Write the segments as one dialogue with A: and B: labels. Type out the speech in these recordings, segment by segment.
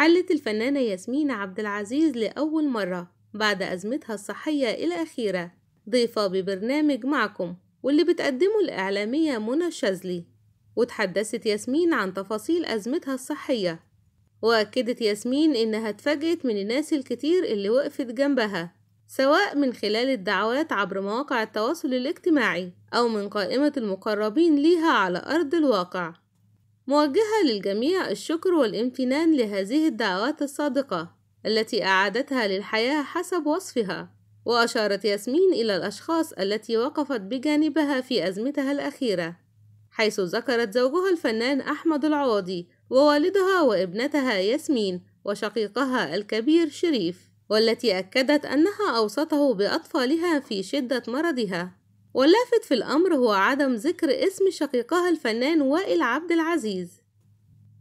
A: حلت الفنانة ياسمين عبد العزيز لأول مرة بعد أزمتها الصحية الأخيرة ضيفة ببرنامج معكم واللي بتقدمه الإعلامية منى الشاذلي وتحدثت ياسمين عن تفاصيل أزمتها الصحية وأكدت ياسمين إنها اتفاجئت من الناس الكتير اللي وقفت جنبها سواء من خلال الدعوات عبر مواقع التواصل الاجتماعي أو من قائمة المقربين ليها على أرض الواقع موجهة للجميع الشكر والامتنان لهذه الدعوات الصادقة التي أعادتها للحياة حسب وصفها وأشارت ياسمين إلى الأشخاص التي وقفت بجانبها في أزمتها الأخيرة حيث ذكرت زوجها الفنان أحمد العواضي ووالدها وابنتها ياسمين وشقيقها الكبير شريف والتي أكدت أنها أوصته بأطفالها في شدة مرضها واللافت في الأمر هو عدم ذكر اسم شقيقها الفنان وائل عبد العزيز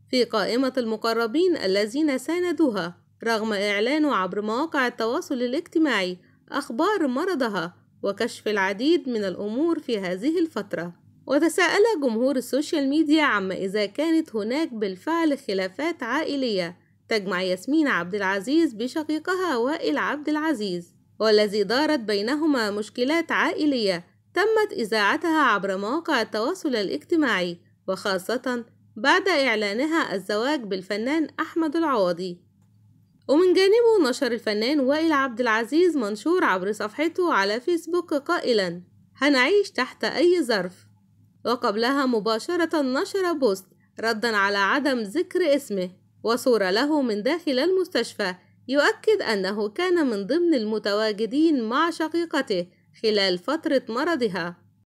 A: في قائمة المقربين الذين ساندوها رغم إعلانه عبر مواقع التواصل الاجتماعي أخبار مرضها وكشف العديد من الأمور في هذه الفترة وتساءل جمهور السوشيال ميديا عما إذا كانت هناك بالفعل خلافات عائلية تجمع ياسمين عبد العزيز بشقيقها وائل عبد العزيز والذي دارت بينهما مشكلات عائلية تمت إذاعتها عبر مواقع التواصل الاجتماعي وخاصة بعد إعلانها الزواج بالفنان أحمد العوضي ومن جانبه نشر الفنان وائل عبد العزيز منشور عبر صفحته على فيسبوك قائلا هنعيش تحت أي ظرف وقبلها مباشرة نشر بوست ردا على عدم ذكر اسمه وصورة له من داخل المستشفى يؤكد أنه كان من ضمن المتواجدين مع شقيقته خلال فترة مرضها